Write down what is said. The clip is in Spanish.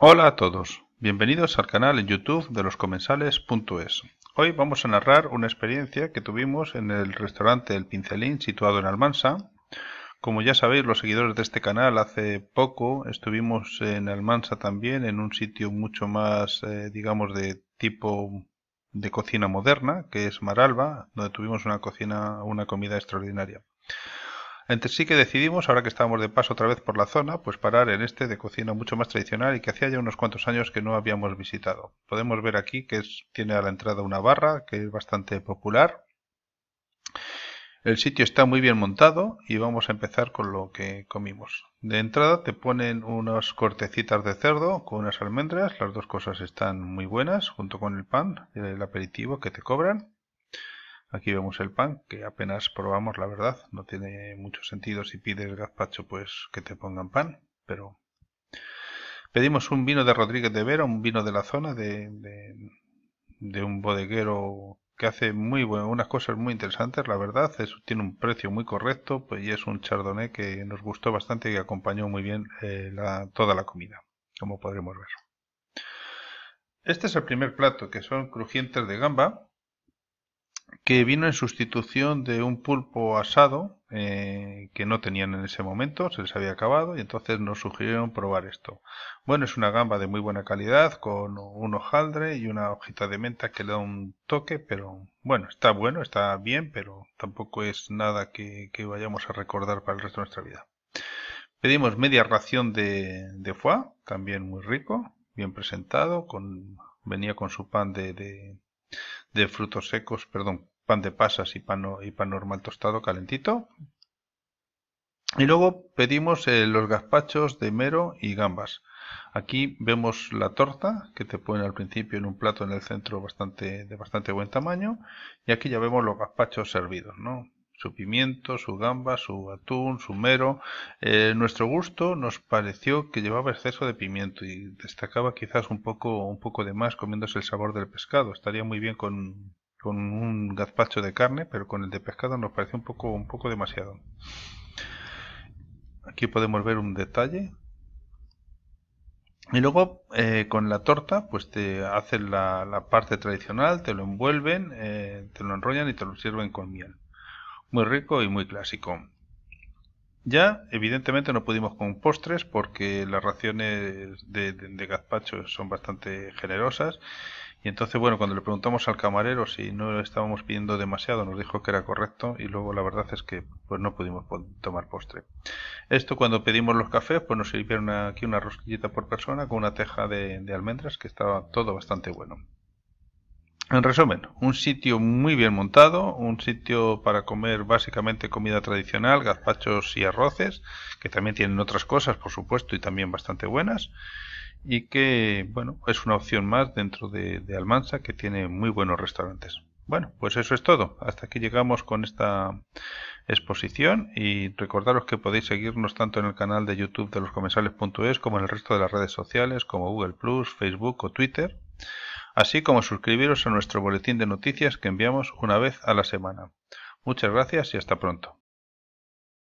Hola a todos, bienvenidos al canal en YouTube de los loscomensales.es. Hoy vamos a narrar una experiencia que tuvimos en el restaurante El Pincelín situado en Almansa. Como ya sabéis los seguidores de este canal, hace poco estuvimos en Almansa también, en un sitio mucho más, eh, digamos, de tipo de cocina moderna, que es Maralba, donde tuvimos una cocina, una comida extraordinaria. Antes sí que decidimos, ahora que estábamos de paso otra vez por la zona, pues parar en este de cocina mucho más tradicional y que hacía ya unos cuantos años que no habíamos visitado. Podemos ver aquí que tiene a la entrada una barra que es bastante popular. El sitio está muy bien montado y vamos a empezar con lo que comimos. De entrada te ponen unas cortecitas de cerdo con unas almendras, las dos cosas están muy buenas junto con el pan, y el aperitivo que te cobran. Aquí vemos el pan, que apenas probamos, la verdad. No tiene mucho sentido si pides gazpacho, pues que te pongan pan, pero... Pedimos un vino de Rodríguez de Vera, un vino de la zona, de, un bodeguero que hace unas cosas muy interesantes, la verdad. tiene un precio muy correcto pues, y es un chardonnay que nos gustó bastante y acompañó muy bien eh, toda la comida, como podremos ver. Este es el primer plato, que son crujientes de gamba, que vino en sustitución de un pulpo asado eh, que no tenían en ese momento, se les había acabado y entonces nos sugirieron probar esto. Bueno, es una gamba de muy buena calidad con un hojaldre y una hojita de menta que le da un toque, pero bueno, está bueno, está bien, pero tampoco es nada que, vayamos a recordar para el resto de nuestra vida. Pedimos media ración de, de foie, también muy rico, bien presentado, venía con su pan de de frutos secos, perdón, pan de pasas y pan, y normal tostado calentito. Y luego pedimos eh, los gazpachos de mero y gambas. Aquí vemos la torta que te ponen al principio en un plato en el centro bastante, de bastante buen tamaño. Y aquí ya vemos los gazpachos servidos, ¿no? su pimiento, su gamba, su atún, su mero. Eh, nuestro gusto nos pareció que llevaba exceso de pimiento y destacaba quizás un poco, un poco de más comiéndose el sabor del pescado. Estaría muy bien con, un gazpacho de carne, pero con el de pescado nos pareció un poco, un poco demasiado. Aquí podemos ver un detalle y luego eh, con la torta, pues te hacen la, parte tradicional, te lo envuelven, eh, te lo enrollan y te lo sirven con miel muy rico y muy clásico. Ya, evidentemente, no pudimos con postres porque las raciones de, gazpacho son bastante generosas. Y entonces, bueno, cuando le preguntamos al camarero si no estábamos pidiendo demasiado, nos dijo que era correcto y luego la verdad es que pues no pudimos tomar postre. Esto cuando pedimos los cafés, pues nos sirvieron aquí una rosquillita por persona con una teja de almendras que estaba todo bastante bueno. En resumen, un sitio muy bien montado, un sitio para comer básicamente comida tradicional, gazpachos y arroces, que también tienen otras cosas, por supuesto, y también bastante buenas, y que, bueno, es una opción más dentro de, Almansa, que tiene muy buenos restaurantes. Bueno, pues eso es todo. Hasta aquí llegamos con esta exposición y recordaros que podéis seguirnos tanto en el canal de YouTube de los comensales.es como en el resto de las redes sociales como Google ⁇ Facebook o Twitter así como suscribiros a nuestro boletín de noticias que enviamos una vez a la semana. Muchas gracias y hasta pronto.